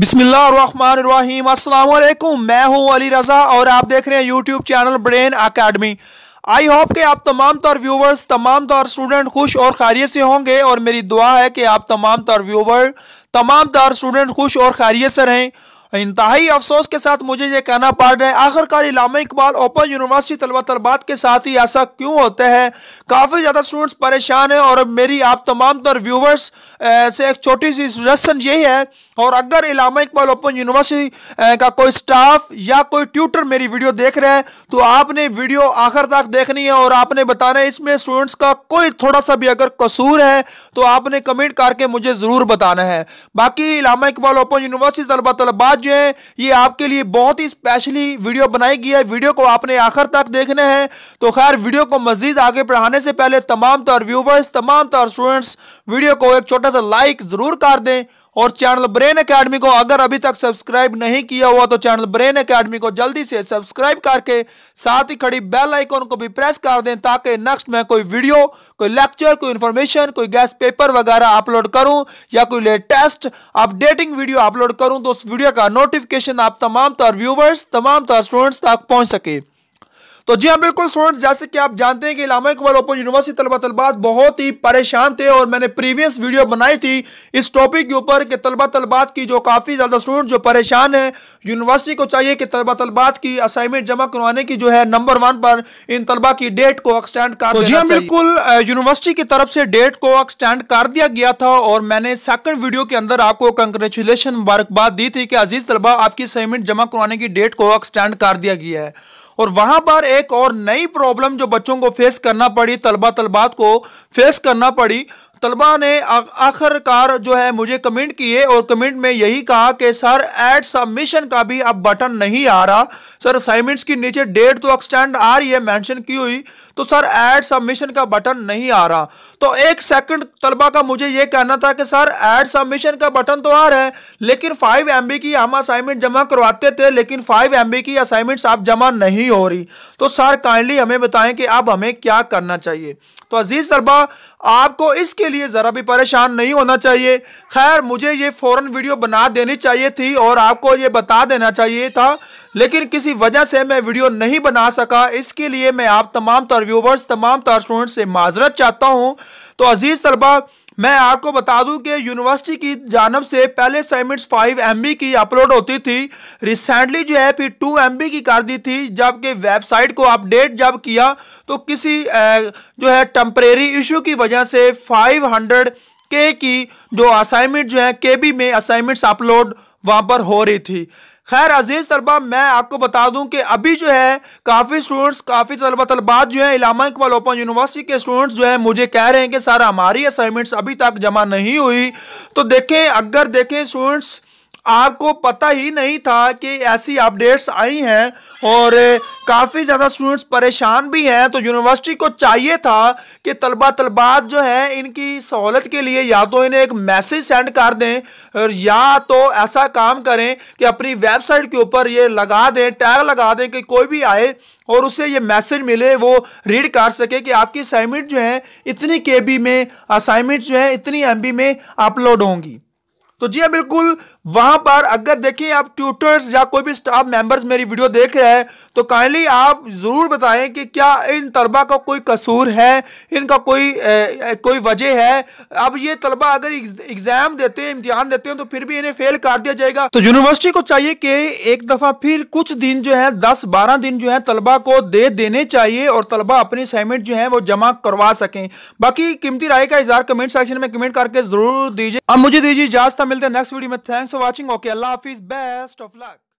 बिस्मिल्लाम असलकुम मैं हूं अली रज़ा और आप देख रहे हैं YouTube channel Brain Academy I hope के आप तमाम तौर व्यूवर्स तमाम तौर स्टूडेंट खुश और खैरियत से होंगे और मेरी दुआ है कि आप तमाम तौर व्यूवर तमाम दार स्टूडेंट खुश और खैरियत से रहें इंतहाई अफसोस के साथ मुझे ये कहना पड़ रहा है आखिरकार इलामा इकबाल ओपन यूनिवर्सिटी तलबा तलबात के साथ ही ऐसा क्यों होता है काफ़ी ज़्यादा स्टूडेंट्स परेशान हैं और मेरी आप तमाम तर व्यूवर्स से एक छोटी सी सजेशन यही है और अगर इलामा इकबाल ओपन यूनिवर्सिटी का कोई स्टाफ या कोई ट्यूटर मेरी वीडियो देख रहे हैं तो आपने वीडियो आखिर तक देखनी है और आपने बताना है इसमें स्टूडेंट्स का कोई थोड़ा सा भी अगर कसूर है तो आपने कमेंट करके मुझे ज़रूर बताना है बाकी इलामा इकबाल ओपन यूनिवर्सिटी तलबा तलबात जो है ये आपके लिए बहुत ही स्पेशली वीडियो बनाई गई है वीडियो को आपने आखिर तक देखना है तो खैर वीडियो को मजीद आगे बढ़ाने से पहले तमाम तौर व्यूवर्स तमाम तौर स्टूडेंट्स वीडियो को एक छोटा सा लाइक ज़रूर कर दें और चैनल ब्रेन अकेडमी को अगर अभी तक सब्सक्राइब नहीं किया हुआ तो चैनल ब्रेन अकेडमी को जल्दी से सब्सक्राइब करके साथ ही खड़ी बेल आइकॉन को भी प्रेस कर दें ताकि नेक्स्ट में कोई वीडियो कोई लेक्चर कोई इंफॉर्मेशन कोई गैस पेपर वगैरह अपलोड करूं या कोई लेटेस्ट अपडेटिंग वीडियो अपलोड करूं तो उस वीडियो का नोटिफिकेशन आप तमाम तर व्यूवर्स तमाम तर स्टूडेंट्स तक पहुंच सके तो जी हाँ बिल्कुल स्टूडेंट जैसे कि आप जानते हैं कि इलामा इकबाल ओपन यूनिवर्सिटी तलबा तलबात बहुत ही परेशान थे और मैंने प्रीवियस वीडियो बनाई थी इस टॉपिक के ऊपर कि तलबा तलबात की जो काफ़ी ज़्यादा स्टूडेंट जो परेशान है यूनिवर्सिटी को चाहिए कि तलबा तलबात की असाइनमेंट जमा करवाने की जो है नंबर वन पर इन तलबा की डेट को एक्सटेंड कर तो जी हाँ बिल्कुल यूनिवर्सिटी की तरफ से डेट को एक्सटेंड कर दिया गया था और मैंने सेकंड वीडियो के अंदर आपको कंग्रेचुलेशन मुबारकबाद दी थी कि अजीज तलबा आपकी असाइनमेंट जमा करवाने की डेट को एक्सटेंड कर दिया गया है और वहां पर एक और नई प्रॉब्लम जो बच्चों को फेस करना पड़ी तलबा तलबात को फेस करना पड़ी तलबा ने आखिरकार जो है मुझे कमेंट किए और कमेंट में यही कहा कि सर एड सबमिशन का भी अब बटन नहीं आ रहा सर असाइनमेंट्स की नीचे डेट तो एक्सटेंड आ रही है मेंशन की हुई तो सर एड सबमिशन का बटन नहीं आ रहा तो एक सेकंड तलबा का मुझे यह कहना था कि सर एड सबमिशन का बटन तो आ रहा है लेकिन फाइव एम की हम असाइनमेंट जमा करवाते थे लेकिन फाइव एम की असाइनमेंट्स आप जमा नहीं हो रही तो सर काइंडली हमें बताएं कि अब हमें क्या करना चाहिए तो अजीज तलबा आपको इसके लिए ज़रा भी परेशान नहीं होना चाहिए खैर मुझे ये फ़ौरन वीडियो बना देनी चाहिए थी और आपको ये बता देना चाहिए था लेकिन किसी वजह से मैं वीडियो नहीं बना सका इसके लिए मैं आप तमाम तर व्यूवर्स तमाम तर स्टूडेंट से माजरत चाहता हूँ तो अज़ीज़ तलबा मैं आपको बता दूं कि यूनिवर्सिटी की जानब से पहले सेमिट्स फाइव एम की अपलोड होती थी रिसेंटली जो है फिर टू एम की कर दी थी जबकि वेबसाइट को अपडेट जब किया तो किसी जो है टम्परेरी इशू की वजह से फाइव हंड्रेड के की जो असाइनमेंट जो है के बी में असाइनमेंट्स अपलोड वहाँ पर हो रही थी खैर अजीज तलबा मैं आपको बता दूं कि अभी जो है काफ़ी स्टूडेंट्स काफ़ी तलबा तलबात जो है इलामा इकबाल ओपन यूनिवर्सिटी के स्टूडेंट्स जो है मुझे कह रहे हैं कि सर हमारी असाइनमेंट्स अभी तक जमा नहीं हुई तो देखें अगर देखें स्टूडेंट्स आपको पता ही नहीं था कि ऐसी अपडेट्स आई हैं और काफ़ी ज़्यादा स्टूडेंट्स परेशान भी हैं तो यूनिवर्सिटी को चाहिए था कि तलबा तलबात जो हैं इनकी सहूलत के लिए या तो इन्हें एक मैसेज सेंड कर दें और या तो ऐसा काम करें कि अपनी वेबसाइट के ऊपर ये लगा दें टैग लगा दें कि कोई भी आए और उसे ये मैसेज मिले वो रीड कर सके कि आपकी असाइनमेंट जो है इतनी के में असाइनमेंट जो है इतनी एम में अपलोड होंगी तो जी हाँ बिल्कुल वहां पर अगर देखिए आप ट्यूटर्स या कोई भी स्टाफ मेंबर्स मेरी वीडियो देख रहे हैं तो काइंडली आप ज़रूर बताएं कि क्या इन तलबा का कोई कसूर है इनका कोई ए, कोई वजह है अब ये तलबा अगर एग्ज़ाम देते हैं इम्तिहान देते हैं तो फिर भी इन्हें फेल कर दिया जाएगा तो यूनिवर्सिटी को चाहिए कि एक दफ़ा फिर कुछ दिन जो है दस बारह दिन जो है तलबा को दे देने चाहिए और तलबा अपनी असाइनमेंट जो है वो जमा करवा सकें बाकी कीमती राय का इजहार कमेंट सेक्शन में कमेंट करके जरूर दीजिए अब मुझे दीजिए इजाजत मिलते हैं नेक्स्ट वीडियो में thanks Thanks for watching. Okay, Allah Hafiz. Best of luck.